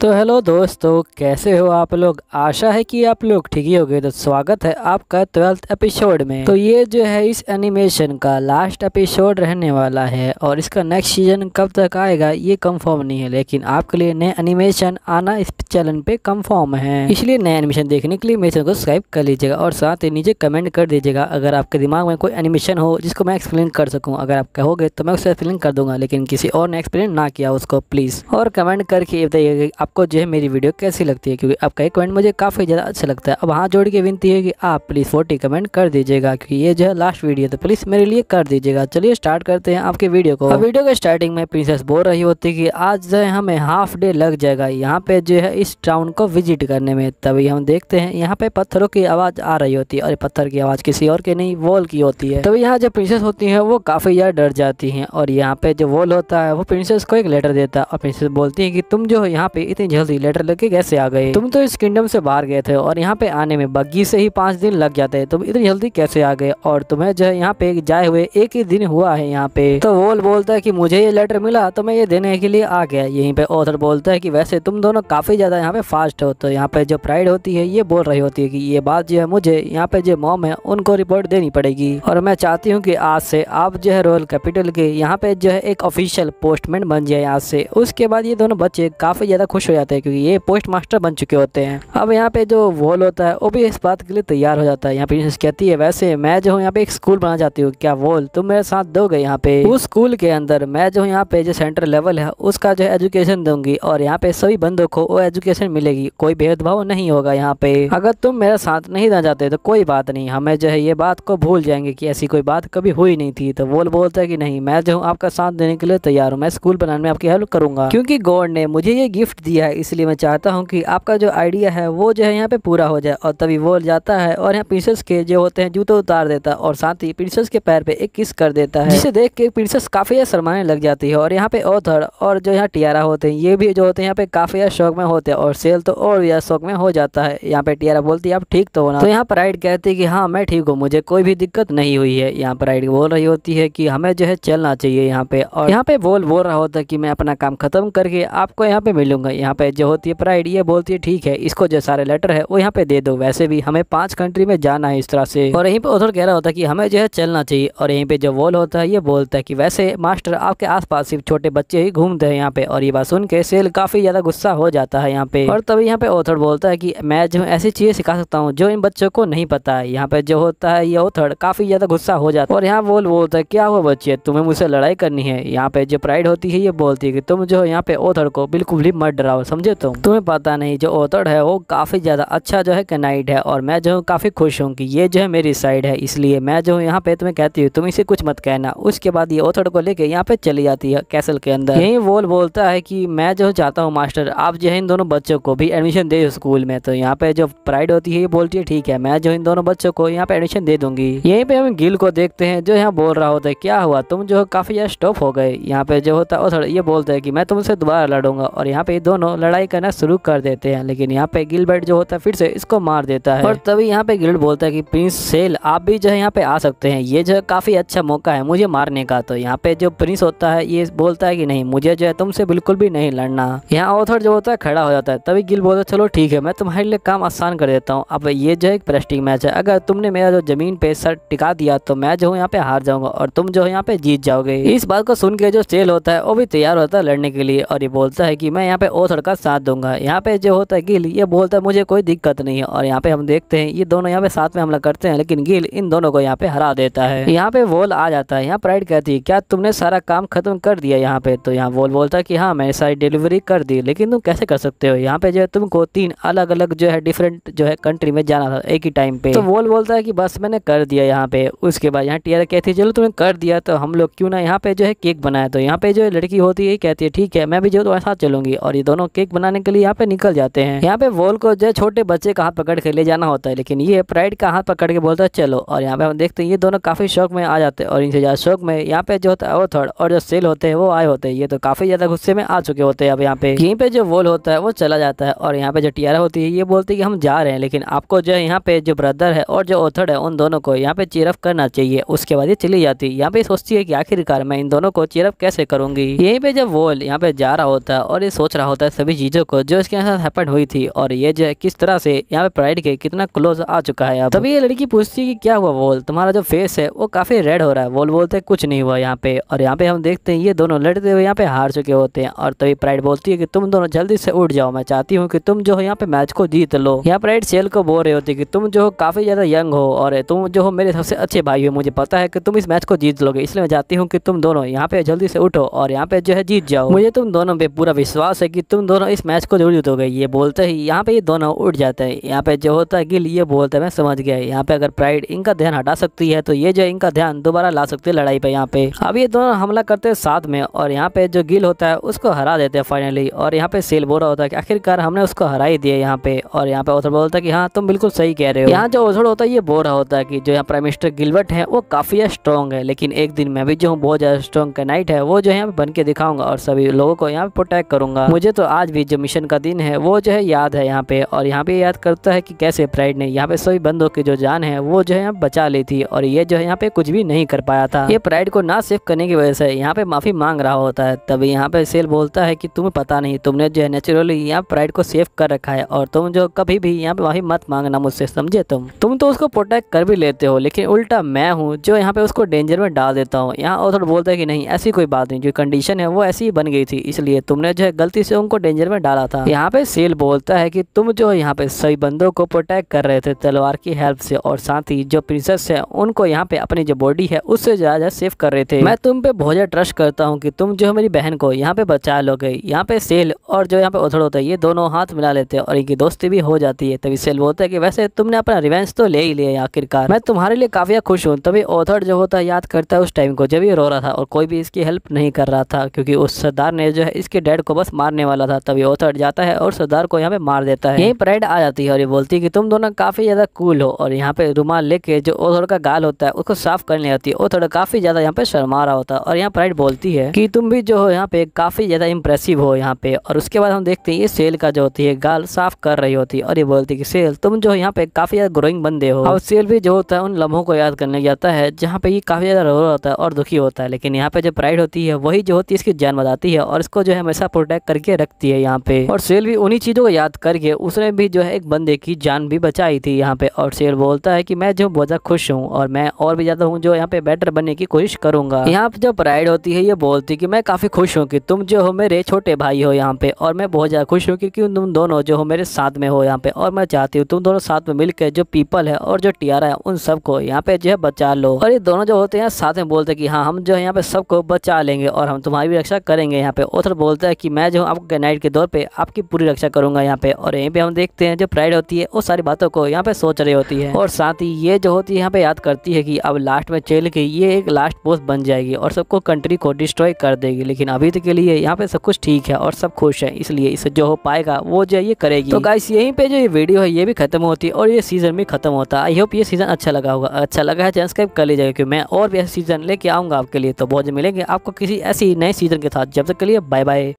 तो हेलो दोस्तों कैसे हो आप लोग आशा है कि आप लोग ठीक ही हो गए तो स्वागत है आपका ट्वेल्थ एपिसोड में तो ये जो है इस एनिमेशन का लास्ट एपिसोड रहने वाला है और इसका नेक्स्ट सीजन कब तक आएगा ये कंफर्म नहीं है लेकिन आपके लिए नए एनिमेशन आना इस चैनल पे कंफर्म है इसलिए नया एनिमेशन देखने के लिए मेरे चैनल को सब्सक्राइब कर लीजिएगा और साथ ही नीचे कमेंट कर दीजिएगा अगर आपके दिमाग में कोई एनिमेशन हो जिसको मैं एक्सप्लेन कर सकूँ अगर आप कहोगे तो मैं उसे एक्सप्लेन कर दूंगा लेकिन किसी और ने एक्सप्लेन ना किया उसको प्लीज़ और कमेंट करके बताइएगा आपको जो है मेरी वीडियो कैसी लगती है क्योंकि आपका एक कमेंट मुझे काफ़ी ज़्यादा अच्छा लगता है अब हाँ जोड़ के विनती है कि आप प्लीज़ फोर्टी कमेंट कर दीजिएगा क्योंकि ये जो है लास्ट वीडियो तो प्लीज़ मेरे लिए कर दीजिएगा चलिए स्टार्ट करते हैं आपके वीडियो को वीडियो के स्टार्टिंग में प्रिंसेस बोल रही होती कि आज जो है हमें हाफ डे लग जाएगा यहाँ पे जो है इस टाउन को विजिट करने में तभी हम देखते हैं यहाँ पे पत्थरों की आवाज़ आ रही होती है और पत्थर की आवाज़ किसी और की नहीं वॉल की होती है तभी यहाँ जो प्रिंसेस होती है वो काफ़ी ज़्यादा डर जाती हैं और यहाँ पे जो वॉल होता है वो प्रिंसेस को एक लेटर देता है और प्रिंसेस बोलती है कि तुम जो यहाँ पे इतनी जल्दी लेटर लेके कैसे आ गए तुम तो इस किंगडम से बाहर गए थे और यहाँ पे आने में बग्गी से ही पांच दिन लग जाते तुम इतनी जल्दी कैसे आ गए और तुम्हें जो है यहाँ पे जाए हुए एक ही दिन हुआ है यहाँ पे तो वो बोलता है की मुझे ये लेटर मिला तो मैं ये देने के लिए आ गया यही पे ऑथर बोलता है की वैसे तुम दोनों काफी ज्यादा यहाँ पे फास्ट हो तो यहाँ पे जो प्राइड होती है ये बोल रही होती है की ये बात जो है मुझे यहाँ पे जो मॉम है उनको रिपोर्ट देनी पड़ेगी और मैं चाहती हूँ की आज से आप जो है रॉयल कैपिटल के यहाँ पे जो है एक ऑफिशियल पोस्टमैन बन जाए आज से उसके बाद ये दोनों बच्चे काफी ज्यादा खुश खुश हो जाते हैं क्योंकि ये पोस्ट मास्टर बन चुके होते हैं अब यहाँ पे जो वॉल होता है वो भी इस बात के लिए तैयार हो जाता है यहाँ पे कहती है वैसे मैं जो हूँ यहाँ पे एक स्कूल बना जाती हूँ क्या वॉल तुम मेरे साथ दोगे यहाँ पे उस स्कूल के अंदर मैं जो यहाँ पे जो सेंटर लेवल है उसका जो एजुकेशन दूंगी और यहाँ पे सभी बंदों को वो एजुकेशन मिलेगी कोई भेदभाव नहीं होगा यहाँ पे अगर तुम मेरे साथ नहीं ना जाते तो कोई बात नहीं हमें जो है ये बात को भूल जाएंगे की ऐसी कोई बात कभी हुई नहीं थी तो वोल बोलता है की नहीं मैं जो हूँ आपका साथ देने के लिए तैयार हूँ मैं स्कूल बनाने में आपकी हेल्प करूंगा क्योंकि गॉड ने मुझे ये गिफ्ट दिया दिया है इसलिए मैं चाहता हूँ कि आपका जो आइडिया है वो जो है यहाँ पे पूरा हो जाए और तभी वो जाता है और यहाँ प्रिंसेस के जो होते हैं जूते उतार देता है और साथ ही प्रिंसेस के पैर पे एक किस कर देता है जिसे देख के प्रिंसेस काफ़ी शरमाने लग जाती है और यहाँ पे ओथर और जो यहाँ टियारा होते हैं ये भी जो होते हैं यहाँ पे काफ़ी शौक में होते हैं और सेल तो और भी शौक में हो जाता है यहाँ पे टियारा बोलती है आप ठीक तो होना तो यहाँ पर राइड कहती है कि हाँ मैं ठीक हूँ मुझे कोई भी दिक्कत नहीं हुई है यहाँ पर राइड बोल रही होती है कि हमें जो है चलना चाहिए यहाँ पे और यहाँ पे बोल बोल रहा होता है कि मैं अपना काम खत्म करके आपको यहाँ पे मिलूंगा यहाँ पे जो होती है प्राइड ये बोलती है ठीक है इसको जो सारे लेटर है वो यहाँ पे दे दो वैसे भी हमें पांच कंट्री में जाना है इस तरह से और यहीं पे उधर कह रहा होता है कि हमें जो है चलना चाहिए और यहीं पे जो वॉल होता है ये बोलता है कि वैसे मास्टर आपके आस सिर्फ छोटे बच्चे ही घूमते हैं यहाँ पे और ये बात सुन के सेल काफी ज्यादा गुस्सा हो जाता है यहाँ पे और तभी यहाँ पे ओथड बोलता है कि मैं जो ऐसी चीजें सिखा सकता हूँ जो इन बच्चों को नहीं पता है यहाँ पे जो होता है ये ओथड़ काफी ज्यादा गुस्सा हो जाता है और यहाँ वॉल बोलता है क्या हुआ बच्चे तुम्हें मुझसे लड़ाई करनी है यहाँ पे जो प्राइड होती है ये बोलती है कि तुम जो यहाँ पे ओथर को बिल्कुल भी मर डराओ बताओ समझे तुम तुम्हें पता नहीं जो ऑथर है वो काफ़ी ज़्यादा अच्छा जो है कनाइड है और मैं जो हूँ काफ़ी खुश हूँ कि ये जो है मेरी साइड है इसलिए मैं जो हूँ यहाँ पे तुम्हें कहती हूँ तुम इसे कुछ मत कहना उसके बाद ये ओथड़ को लेकर यहाँ पे चली जाती है कैसल के अंदर यही वोल बोलता है कि मैं जो चाहता हूँ मास्टर आप जो है इन दोनों बच्चों को भी एडमिशन दे स्कूल में तो यहाँ पे जो प्राइड होती है ये बोलती है ठीक है मैं जो इन दोनों बच्चों को यहाँ पे एडमिशन दे दूंगी यहीं पे हम गिल को देखते हैं जो यहाँ बोल रहा होता है क्या हुआ तुम जो काफ़ी ज़्यादा स्टॉप हो गए यहाँ पे जो होता है ये बोलता है कि मैं तुमसे दोबारा लड़ूंगा और यहाँ पे दोनों दोनों लड़ाई करना शुरू कर देते हैं लेकिन यहाँ पे गिलबर्ट जो होता है फिर से इसको मार देता है और तभी यहाँ पे गिल्ड बोलता है कि प्रिंस सेल आप भी जो है यहाँ पे आ सकते हैं ये जो है काफ़ी अच्छा मौका है मुझे मारने का तो यहाँ पे जो प्रिंस होता है ये बोलता है कि नहीं मुझे जो है तुमसे बिल्कुल भी नहीं लड़ना यहाँ ऑथर जो होता है खड़ा हो जाता है तभी गिल बोलता है चलो ठीक है मैं तुम्हारे लिए काम आसान कर देता हूँ अब ये जो है एक प्रेस्टिंग मैच है अगर तुमने मेरा जो जमीन पे सर टिका दिया तो मैं जो हूँ यहाँ पे हार जाऊंगा और तुम जो है यहाँ पे जीत जाओगे इस बात को सुन के जो सेल होता है वो भी तैयार होता है लड़ने के लिए और ये बोलता है कि मैं यहाँ पे सड़का साथ दूंगा यहाँ पे जो होता है गिल ये बोलता है मुझे कोई दिक्कत नहीं है और यहाँ पे हम देखते हैं ये दोनों यहाँ पे साथ में हमला करते हैं लेकिन गिल इन दोनों को यहाँ पे हरा देता है यहाँ पे वोल आ जाता है यहाँ प्राइड कहती है क्या तुमने सारा काम खत्म कर दिया यहाँ पे तो यहाँ वोल बोलता है की हाँ मैंने सारी डिलीवरी कर दी लेकिन तुम कैसे कर सकते हो यहाँ पे जो है तुमको तीन अलग अलग जो है डिफरेंट जो है कंट्री में जाना था एक ही टाइम पे तो वोल बोलता है की बस मैंने कर दिया यहाँ पे उसके बाद यहाँ टीआर कहती है चलो तुमने कर दिया तो हम लोग क्यों ना यहाँ पे जो है केक बनाया तो यहाँ पे जो लड़की होती है कहती है ठीक है मैं भी जो तुम्हारे साथ चलूंगी और ये दोनों दोनों केक बनाने के लिए यहाँ पे निकल जाते हैं यहाँ पे वॉल को जो छोटे बच्चे का हाथ पकड़ के ले जाना होता है लेकिन ये प्राइड का हाथ पकड़ के बोलता है चलो और यहाँ पे हम देखते हैं ये दोनों काफी शौक में आ जाते हैं और इनसे ज्यादा शौक में यहाँ पे जो होता है वो थर्ड और जो सेल होते हैं वो आए होते हैं ये तो काफी ज्यादा गुस्से में आ चुके होते हैं अब यहाँ पे यहीं पे जो वॉल होता है वो चला जाता है और यहाँ पे जो टियारा होती है ये बोलती है कि हम जा रहे हैं लेकिन आपको जो यहाँ पे जो ब्रदर है और जो ओथर्ड है उन दोनों को यहाँ पे चेयरअप करना चाहिए उसके बाद ये चली जाती है यहाँ पे सोचती है कि आखिरकार मैं इन दोनों को चेयरअप कैसे करूंगी यहीं पे जब वॉल यहाँ पे जा रहा होता है और ये सोच रहा होता है है सभी चीज़ों को जो इसके साथ हैपन हुई थी और ये जो है किस तरह से यहाँ पे प्राइड के कितना क्लोज आ चुका है तभी ये लड़की पूछती है कि क्या हुआ वोल तुम्हारा जो फेस है वो काफ़ी रेड हो रहा है वोल बोलते हैं कुछ नहीं हुआ यहाँ पे और यहाँ पे हम देखते हैं ये दोनों लड़ते हुए यहाँ पे हार चुके होते हैं और तभी प्राइड बोलती है कि तुम दोनों जल्दी से उठ जाओ मैं चाहती हूँ कि तुम जो है यहाँ पे मैच को जीत लो यहाँ प्राइड सेल को बोल रहे होते कि तुम जो हो काफ़ी ज़्यादा यंग हो और तुम जो हो मेरे सबसे अच्छे भाई हो मुझे पता है कि तुम इस मैच को जीत लोगे इसलिए मैं चाहती हूँ कि तुम दोनों यहाँ पे जल्दी से उठो और यहाँ पे जो है जीत जाओ मुझे तुम दोनों पे पूरा विश्वास है कि तुम तुम दोनों इस मैच को जरूर जीतोगे ये बोलते ही यहाँ पे ये दोनों उठ जाते हैं यहाँ पे जो होता है गिल ये बोलते हैं मैं समझ गया यहाँ पे अगर प्राइड इनका ध्यान हटा सकती है तो ये जो इनका ध्यान दोबारा ला सकती है लड़ाई पे यहाँ पे अब ये दोनों हमला करते हैं साथ में और यहाँ पे जो गिल होता है उसको हरा देते हैं फाइनली और यहाँ पे सेल बोल रहा होता है की आखिरकार हमने उसको हरा ही दिया यहाँ पे और यहाँ पे ओथर बोलता है हाँ तुम बिल्कुल सही कह रहे हो यहाँ जो ओझड़ होता है ये बोल रहा होता है की जो यहाँ प्राइम मिनिस्टर गिलबर्ट है वो काफी स्ट्रॉन्ग है लेकिन एक दिन मैं भी जो हूँ बहुत ज्यादा स्ट्रॉन्ग का नाइट है वो जो यहाँ पे बन के दिखाऊंगा और सभी लोगों को यहाँ पे प्रोटेक्ट करूंगा मुझे तो आज भी जो मिशन का दिन है वो जो है याद है यहाँ पे और यहाँ पे याद करता है कि कैसे प्राइड ने यहाँ पे सभी बंदों की जो जान है वो जो है यहाँ बचा ली थी और ये जो है यहाँ पे कुछ भी नहीं कर पाया था ये प्राइड को ना सेव करने की वजह से यहाँ पे माफ़ी मांग रहा होता है तभी यहाँ पे सेल बोलता है कि तुम्हें पता नहीं तुमने जो है नेचुरली यहाँ प्राइड को सेव कर रखा है और तुम जो कभी भी यहाँ पे माफ़ी मत मांगना मुझसे समझे तुम तुम तो उसको प्रोटेक्ट कर भी लेते हो लेकिन उल्टा मैं हूँ जो यहाँ पे उसको डेंजर में डाल देता हूँ यहाँ और बोलता है कि नहीं ऐसी कोई बात नहीं जो कंडीशन है वो ऐसी ही बन गई थी इसलिए तुमने जो है गलती से उनको को डेंजर में डाला था यहाँ पे सेल बोलता है कि तुम जो यहाँ पे सभी बंदों को प्रोटेक्ट कर रहे थे तलवार की हेल्प से और साथ ही जो प्रिंसेस है उनको यहाँ पे अपनी जो बॉडी है उससे ज्यादा सेव कर रहे थे मैं तुम पे बहुत ज्यादा ट्रस्ट करता हूँ की तुम जो मेरी बहन को यहाँ पे बचा लोगे यहाँ पे सेल और जो यहाँ पे उथड़ होता है ये दोनों हाथ मिला लेते हैं और इनकी दोस्ती भी हो जाती है तभी सेल बोलता है की वैसे तुमने अपना रिवेंज तो ले ही लिया आखिरकार मैं तुम्हारे लिए काफी खुश हूँ तभी ओथर जो होता है याद करता है उस टाइम को जब ये रो रहा था और कोई भी इसकी हेल्प नहीं कर रहा था क्योंकि उस सरदार ने जो है इसके डैड को बस मारने वाला लगा था तभी ओथ हट जाता है और सरदार को यहाँ पे मार देता है यही प्राइड आ जाती है और ये बोलती है कि तुम दोनों काफ़ी ज़्यादा कूल हो और यहाँ पे रुमाल लेके जो ओथड़ का गाल होता है उसको साफ करने आती है ओथड़ काफ़ी ज़्यादा यहाँ पे शर्मा रहा होता है और यहाँ प्राइड बोलती है की तुम भी जो हो यहाँ पे काफ़ी ज़्यादा इम्प्रेसिव हो यहाँ पे और उसके बाद हम देखते हैं ये सेल का जो होती है गाल साफ कर रही होती है और ये बोलती है सेल तुम जो यहाँ पे काफ़ी ज़्यादा ग्रोइंग बंदे हो और सेल भी जो होता है उन लम्हों को याद करने जाता है जहाँ पे ये काफ़ी ज़्यादा रो रहा होता है और दुखी होता है लेकिन यहाँ पे जो प्राइड होती है वही जो होती है इसकी जान बताती है और इसको जो है हमेशा प्रोटेक्ट करके रखती सकती है यहाँ पे और सेल भी उन्हीं चीज़ों को याद करके उसने भी जो है एक बंदे की जान भी बचाई थी यहाँ पे और सेल बोलता है कि मैं जो बहुत ज़्यादा खुश हूँ और मैं और भी ज़्यादा हूँ जो यहाँ पे बेटर बनने की कोशिश करूंगा यहाँ पे जो प्राइड होती है ये बोलती है की मैं काफ़ी खुश हूँ की तुम जो हो मेरे छोटे भाई हो यहाँ पे और मैं बहुत ज़्यादा खुश हूँ क्योंकि तुम दोनों जो हो मेरे साथ में हो यहाँ पे और मैं चाहती हूँ तुम दोनों साथ में मिलकर जो पीपल है और जो टियारा है उन सबको यहाँ पे जो है बचा लो और ये दोनों जो होते हैं साथ में बोलते हैं कि हाँ हम जो है यहाँ पे सबको बचा लेंगे और हम तुम्हारी भी रक्षा करेंगे यहाँ पे ओथर बोलता है कि मैं जो आपको पे नाइट के दौर पे आपकी पूरी रक्षा करूंगा यहाँ पे और यहीं पे हम देखते हैं जो प्राइड होती है वो सारी बातों को यहाँ पे सोच रही होती है और साथ ही ये जो होती है यहाँ पे याद करती है कि अब लास्ट में चेल की ये एक लास्ट पोस्ट बन जाएगी और सबको कंट्री को डिस्ट्रॉय कर देगी लेकिन अभी तक के लिए यहाँ पे सब कुछ ठीक है और सब खुश है इसलिए इसे जो हो पाएगा वो जो ये करेगी तो गाइस यही पे जो ये वीडियो है ये भी खत्म होती है और ये सीजन भी खत्म होता है आई होप ये सीजन अच्छा लगा होगा अच्छा लगा है सब्सक्राइब कर लीजिएगा क्योंकि मैं और भी ऐसे सीजन लेके आऊंगा आपके लिए तो बहुत मिलेंगे आपको किसी ऐसी नए सीजन के साथ जब तक के लिए बाय बाय